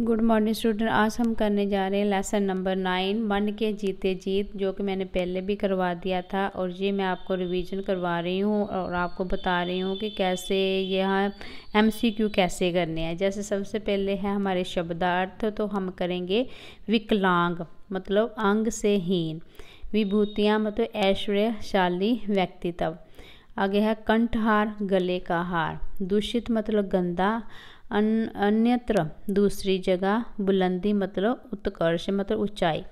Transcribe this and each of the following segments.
good morning student आज हम करने जा रहे हैं लेसन नंबर नाइन मन के जीते जीत जो कि मैंने पहले भी करवा दिया था और ये मैं आपको रिवीजन करवा रही हूँ और आपको बता रही हूँ कि कैसे यहाँ एमसीक्यू कैसे करने हैं जैसे सबसे पहले है हमारे शब्दार्थ तो हम करेंगे विकलांग मतलब अंग से हीन विभूतियाँ मतलब ऐश्वर्यशाली व्यक्तित्व आगे है कंठहार गले का हार दूषित मतलब गंदा अन, अन्यत्र दूसरी जगह बुलंदी मतलब उत्कर्ष मतलब ऊंचाई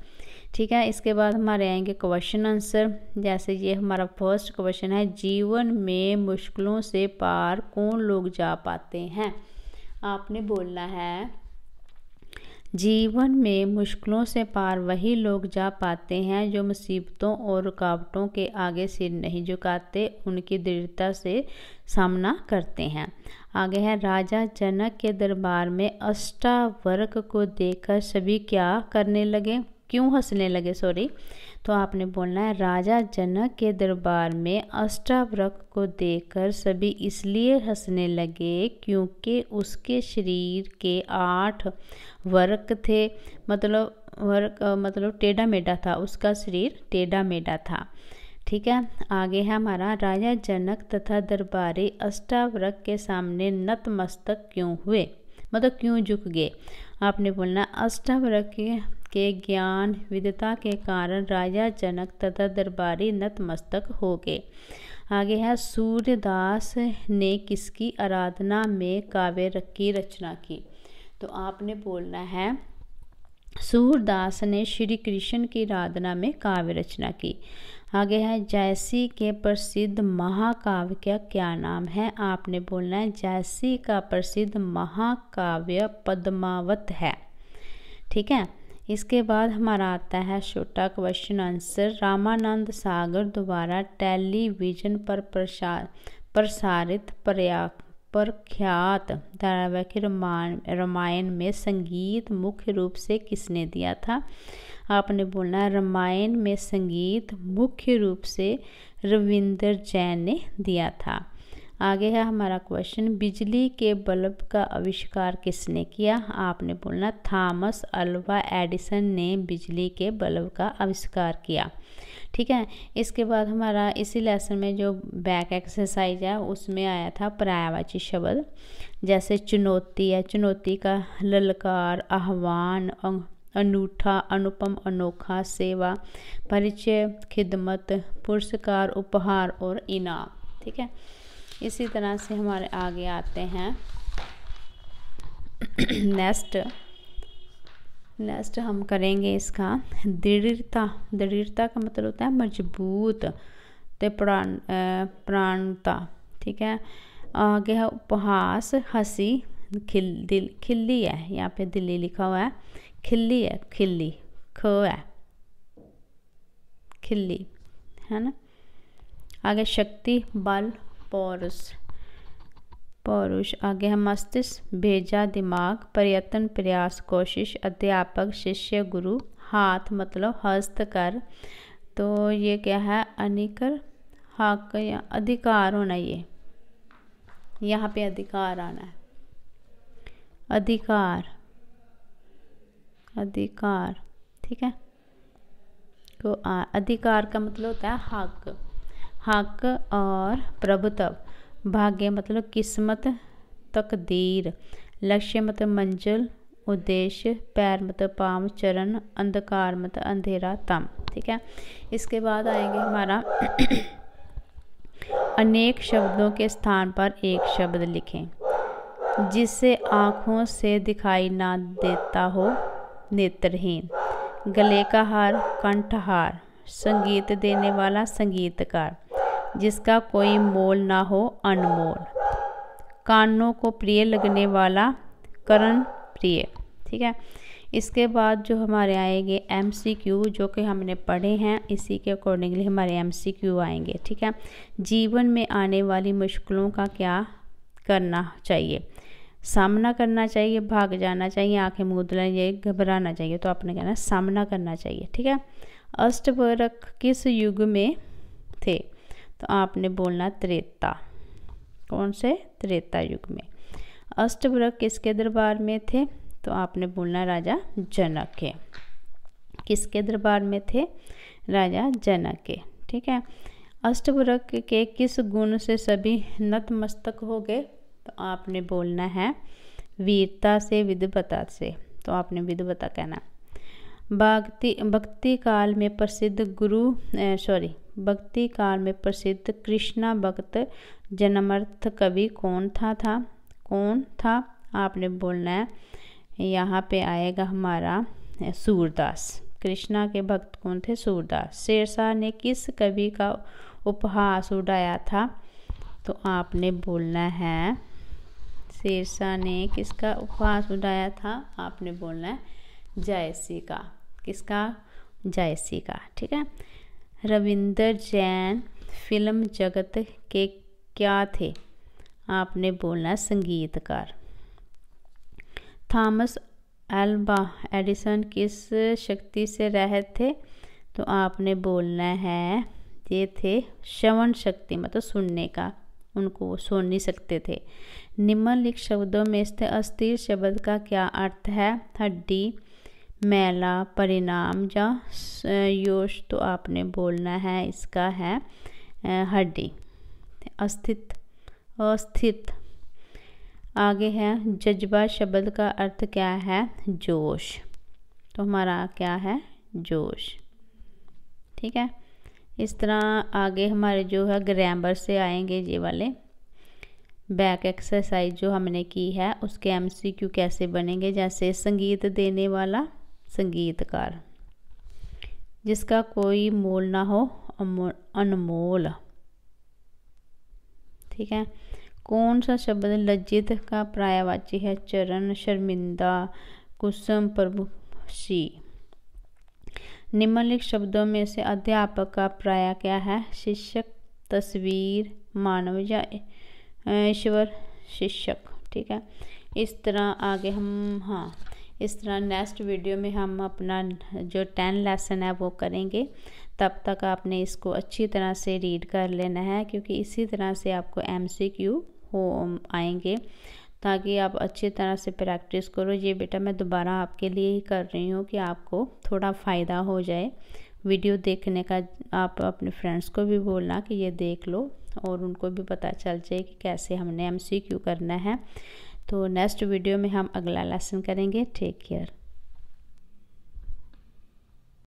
ठीक है इसके बाद हमारे आएंगे क्वेश्चन आंसर जैसे ये हमारा फर्स्ट क्वेश्चन है जीवन में मुश्किलों से पार कौन लोग जा पाते हैं आपने बोलना है जीवन में मुश्किलों से पार वही लोग जा पाते हैं जो मुसीबतों और रुकावटों के आगे सिर नहीं झुकाते उनकी दृढ़ता से सामना करते हैं आगे है राजा जनक के दरबार में अष्टावर्क को देखकर सभी क्या करने लगे क्यों हंसने लगे सॉरी तो आपने बोलना है राजा जनक के दरबार में अष्टावर्क को देखकर सभी इसलिए हंसने लगे क्योंकि उसके शरीर के आठ वर्क थे मतलब वर्क मतलब टेढ़ा मेढ़ा था उसका शरीर टेढ़ा मेढ़ा था ठीक है आगे है हमारा राजा जनक तथा दरबारी अष्टावरक के सामने नतमस्तक क्यों हुए मतलब क्यों झुक गए आपने बोलना अष्टावरक के के ज्ञान विधता के कारण राजा जनक तथा दरबारी नतमस्तक हो गए आगे है सूर्यदास ने किसकी आराधना में काव्य की रचना की तो आपने बोलना है सूरदास ने श्री कृष्ण की आराधना में काव्य रचना की आगे है जैसी के प्रसिद्ध महाकाव्य का क्या नाम है आपने बोलना है जैसी का प्रसिद्ध महाकाव्य पद्मावत है ठीक है इसके बाद हमारा आता है छोटा क्वेश्चन आंसर रामानंद सागर द्वारा टेलीविजन पर प्रसार प्रसारित प्रयाग प्रख्यात धारावाहिक रामायण में संगीत मुख्य रूप से किसने दिया था आपने बोलना रामायण में संगीत मुख्य रूप से रविंद्र जैन ने दिया था आगे है हमारा क्वेश्चन बिजली के बल्ब का आविष्कार किसने किया आपने बोलना थॉमस अल्वा एडिसन ने बिजली के बल्ब का आविष्कार किया ठीक है इसके बाद हमारा इसी लेसन में जो बैक एक्सरसाइज है उसमें आया था पर्यायवाची शब्द जैसे चुनौती है चुनौती का ललकार आह्वान अं, अनूठा अनुपम अनोखा सेवा परिचय खिदमत पुरस्कार उपहार और इनाम ठीक है इसी तरह से हमारे आगे आते हैं नेक्स्ट नेक्स्ट हम करेंगे इसका दृढ़ता दृढ़ता का मतलब होता है मजबूत तो प्राण प्राणता ठीक है आगे है उपहास हंसी खिल दिल खिल्ली है यहाँ पे दिल्ली लिखा हुआ है खिल्ली है खिल्ली ख है खिल्ली है ना आगे शक्ति बल पौरुष पौरुष आगे है मस्तिष्क भेजा दिमाग प्रयत्न प्रयास कोशिश अध्यापक शिष्य गुरु हाथ मतलब हस्त कर तो ये क्या है अनिकर हक या अधिकार होना ये यहाँ पे अधिकार आना है अधिकार अधिकार ठीक है तो आ, अधिकार का मतलब होता है हक हक और प्रभुत्व भाग्य मतलब किस्मत तकदीर लक्ष्य मतलब मंजिल उद्देश्य पैर मतलब पाम चरण अंधकार मतलब अंधेरा तम ठीक है इसके बाद आएंगे हमारा अनेक शब्दों के स्थान पर एक शब्द लिखें जिसे आँखों से दिखाई ना देता हो नेत्रहीन गले का हार कंठहार संगीत देने वाला संगीतकार जिसका कोई मोल ना हो अनमोल कानों को प्रिय लगने वाला करण प्रिय ठीक है इसके बाद जो हमारे आएंगे एम सी क्यू जो कि हमने पढ़े हैं इसी के अकॉर्डिंगली हमारे एम सी क्यू आएंगे ठीक है जीवन में आने वाली मुश्किलों का क्या करना चाहिए सामना करना चाहिए भाग जाना चाहिए आंखें मुँह धुलानी घबराना चाहिए तो आपने कहना सामना करना चाहिए ठीक है अष्टवरक किस युग में थे तो आपने बोलना त्रेता कौन से त्रेता युग में अष्टवरक किसके दरबार में थे तो आपने बोलना राजा जनक के किसके दरबार में थे राजा जनक के ठीक है अष्टवरक के किस गुण से सभी नतमस्तक हो गए तो आपने बोलना है वीरता से विधवता से तो आपने विधवता कहना भक्ति भक्ति काल में प्रसिद्ध गुरु सॉरी भक्ति काल में प्रसिद्ध कृष्णा भक्त जन्मर्थ कवि कौन था था कौन था आपने बोलना है यहाँ पे आएगा हमारा सूरदास कृष्णा के भक्त कौन थे सूरदास शेरशाह ने किस कवि का उपहास उड़ाया था तो आपने बोलना है शेरशाह ने किसका उपहास उड़ाया था आपने बोलना है जयसी का किसका जयसी का ठीक है रविंदर जैन फिल्म जगत के क्या थे आपने बोलना संगीतकार थॉमस एल्बा एडिसन किस शक्ति से रहे थे तो आपने बोलना है ये थे श्रवण शक्ति मतलब सुनने का उनको वो सुन नहीं सकते थे निम्नलिखित शब्दों में से अस्थिर शब्द का क्या अर्थ है हड्डी मेला परिणाम या योश तो आपने बोलना है इसका है हड्डी अस्थित अस्थित आगे है जज्बा शब्द का अर्थ क्या है जोश तो हमारा क्या है जोश ठीक है इस तरह आगे हमारे जो है ग्रामर से आएंगे ये वाले बैक एक्सरसाइज जो हमने की है उसके एमसीक्यू कैसे बनेंगे जैसे संगीत देने वाला संगीतकार जिसका कोई मोल ना हो अनमोल ठीक है कौन सा शब्द लज्जित का प्रायवाची है चरण शर्मिंदा कुसुम प्रभु शी निम्नलिखित शब्दों में से अध्यापक का प्राय क्या है शिक्षक तस्वीर मानव या ईश्वर शिक्षक ठीक है इस तरह आगे हम हाँ इस तरह नेक्स्ट वीडियो में हम अपना जो टेन लेसन है वो करेंगे तब तक आपने इसको अच्छी तरह से रीड कर लेना है क्योंकि इसी तरह से आपको एम सी क्यू हो आएंगे ताकि आप अच्छी तरह से प्रैक्टिस करो ये बेटा मैं दोबारा आपके लिए ही कर रही हूँ कि आपको थोड़ा फ़ायदा हो जाए वीडियो देखने का आप अपने फ्रेंड्स को भी बोलना कि ये देख लो और उनको भी पता चल जाए कि कैसे हमने एमसीक्यू करना है तो नेक्स्ट वीडियो में हम अगला लेसन करेंगे टेक केयर